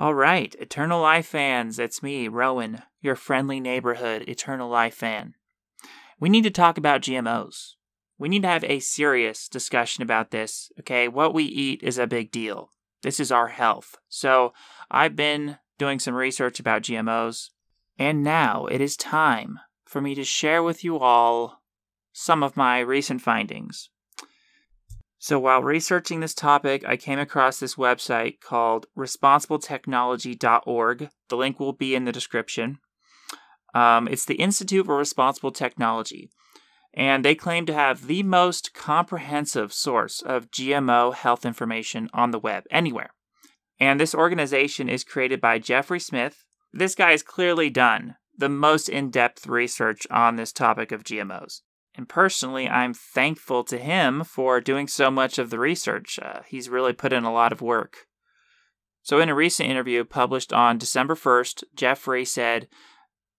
All right, Eternal Life fans, it's me, Rowan, your friendly neighborhood Eternal Life fan. We need to talk about GMOs. We need to have a serious discussion about this, okay? What we eat is a big deal. This is our health. So I've been doing some research about GMOs, and now it is time for me to share with you all some of my recent findings. So while researching this topic, I came across this website called responsibletechnology.org. The link will be in the description. Um, it's the Institute for Responsible Technology, and they claim to have the most comprehensive source of GMO health information on the web anywhere. And this organization is created by Jeffrey Smith. This guy has clearly done the most in depth research on this topic of GMOs. And personally, I'm thankful to him for doing so much of the research. Uh, he's really put in a lot of work. So, in a recent interview published on December 1st, Jeffrey said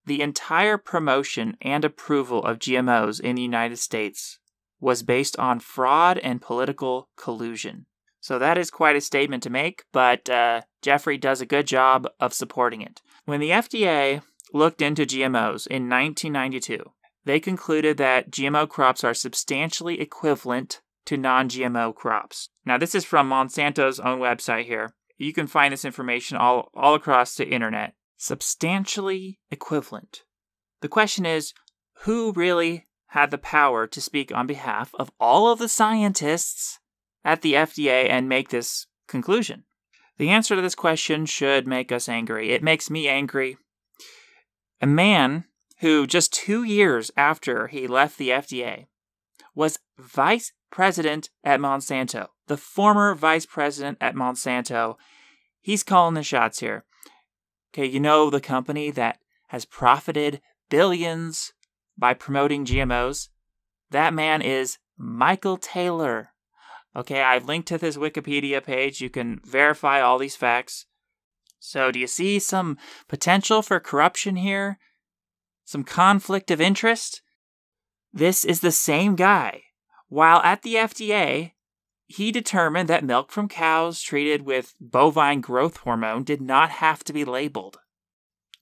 the entire promotion and approval of GMOs in the United States was based on fraud and political collusion. So, that is quite a statement to make, but uh, Jeffrey does a good job of supporting it. When the FDA looked into GMOs in 1992, they concluded that GMO crops are substantially equivalent to non GMO crops. Now, this is from Monsanto's own website here. You can find this information all, all across the internet. Substantially equivalent. The question is who really had the power to speak on behalf of all of the scientists at the FDA and make this conclusion? The answer to this question should make us angry. It makes me angry. A man who just two years after he left the FDA was vice president at Monsanto, the former vice president at Monsanto. He's calling the shots here. Okay, you know the company that has profited billions by promoting GMOs? That man is Michael Taylor. Okay, I've linked to this Wikipedia page. You can verify all these facts. So, do you see some potential for corruption here? some conflict of interest. This is the same guy. While at the FDA, he determined that milk from cows treated with bovine growth hormone did not have to be labeled.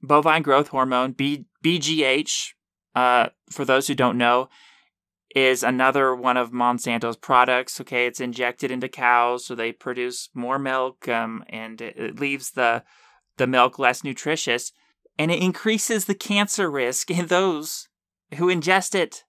Bovine growth hormone, B- BGH, uh, for those who don't know, is another one of Monsanto's products. Okay, it's injected into cows, so they produce more milk, um, and it, leaves the the milk less nutritious and it increases the cancer risk in those who ingest it.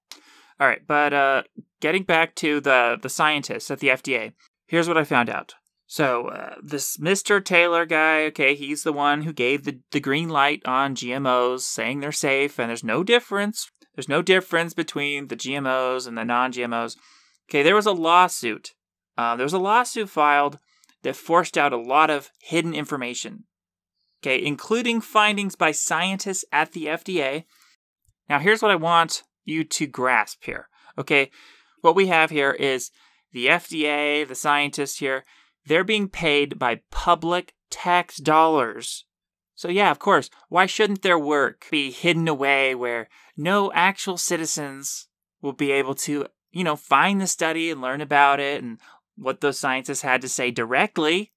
All right, but uh, getting back to the, the scientists at the FDA, here's what I found out. So, uh, this Mr. Taylor guy, okay, he's the one who gave the, the green light on GMOs, saying they're safe and there's no difference. There's no difference between the GMOs and the non GMOs. Okay, there was a lawsuit. Uh, there was a lawsuit filed that forced out a lot of hidden information okay, including findings by scientists at the FDA. Now, here's what I want you to grasp here, okay? What we have here is the FDA, the scientists here, they're being paid by public tax dollars. So, yeah, of course, why shouldn't their work be hidden away where no actual citizens will be able to, you know, find the study and learn about it and what those scientists had to say directly?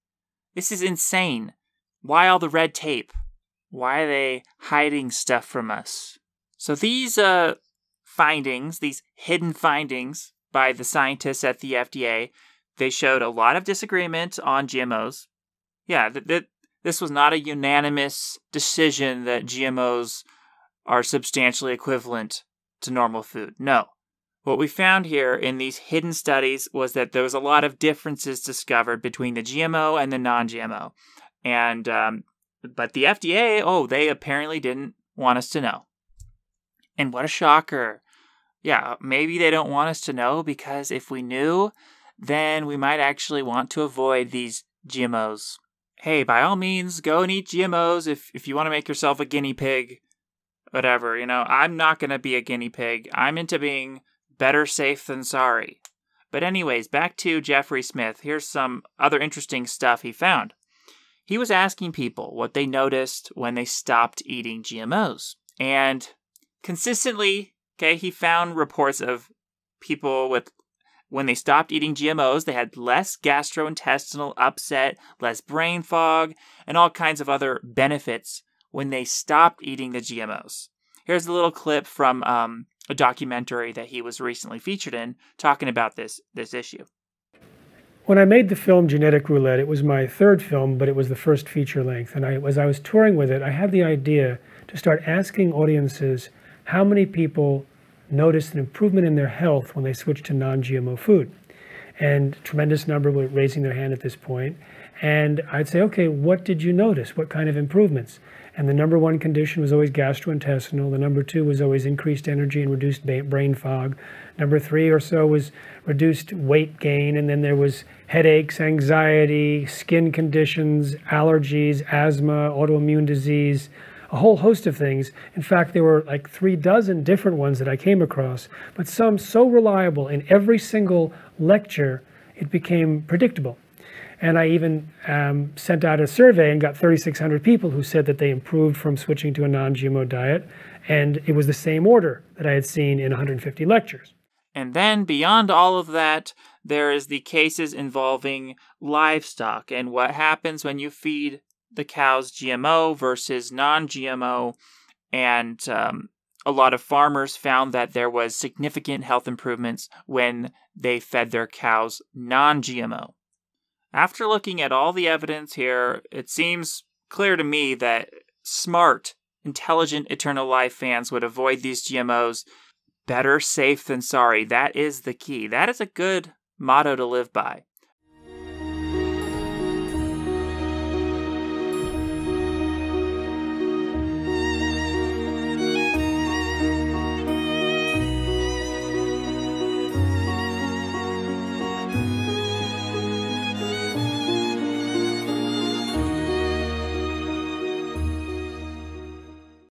This is insane. Why all the red tape? Why are they hiding stuff from us? So these uh, findings, these hidden findings by the scientists at the FDA, they showed a lot of disagreement on GMOs. Yeah, that th- this was not a unanimous decision that GMOs are substantially equivalent to normal food. No. What we found here in these hidden studies was that there was a lot of differences discovered between the GMO and the non GMO. And um, but the FDA, oh, they apparently didn't want us to know. And what a shocker. Yeah, maybe they don't want us to know because if we knew, then we might actually want to avoid these GMOs. Hey, by all means, go and eat GMOs if, if you want to make yourself a guinea pig, whatever. You know, I'm not going to be a guinea pig. I'm into being better safe than sorry. But, anyways, back to Jeffrey Smith. Here's some other interesting stuff he found he was asking people what they noticed when they stopped eating GMOs. And consistently, okay, he found reports of people with when they stopped eating GMOs, they had less gastrointestinal upset, less brain fog, and all kinds of other benefits when they stopped eating the GMOs. Here's a little clip from um, a documentary that he was recently featured in talking about this this issue. When I made the film Genetic Roulette, it was my third film, but it was the first feature length. And I, as I was touring with it, I had the idea to start asking audiences how many people noticed an improvement in their health when they switched to non GMO food. And tremendous number were raising their hand at this point. And I'd say, okay, what did you notice? What kind of improvements? And the number one condition was always gastrointestinal. The number two was always increased energy and reduced brain fog. Number three or so was reduced weight gain. And then there was headaches, anxiety, skin conditions, allergies, asthma, autoimmune disease, a whole host of things. In fact, there were like three dozen different ones that I came across, but some so reliable in every single lecture, it became predictable. And I even um, sent out a survey and got 3,600 people who said that they improved from switching to a non GMO diet. And it was the same order that I had seen in 150 lectures. And then beyond all of that, there is the cases involving livestock and what happens when you feed the cows GMO versus non GMO. And um, a lot of farmers found that there was significant health improvements when they fed their cows non GMO. After looking at all the evidence here, it seems clear to me that smart, intelligent eternal life fans would avoid these GMOs. Better safe than sorry. That is the key. That is a good motto to live by.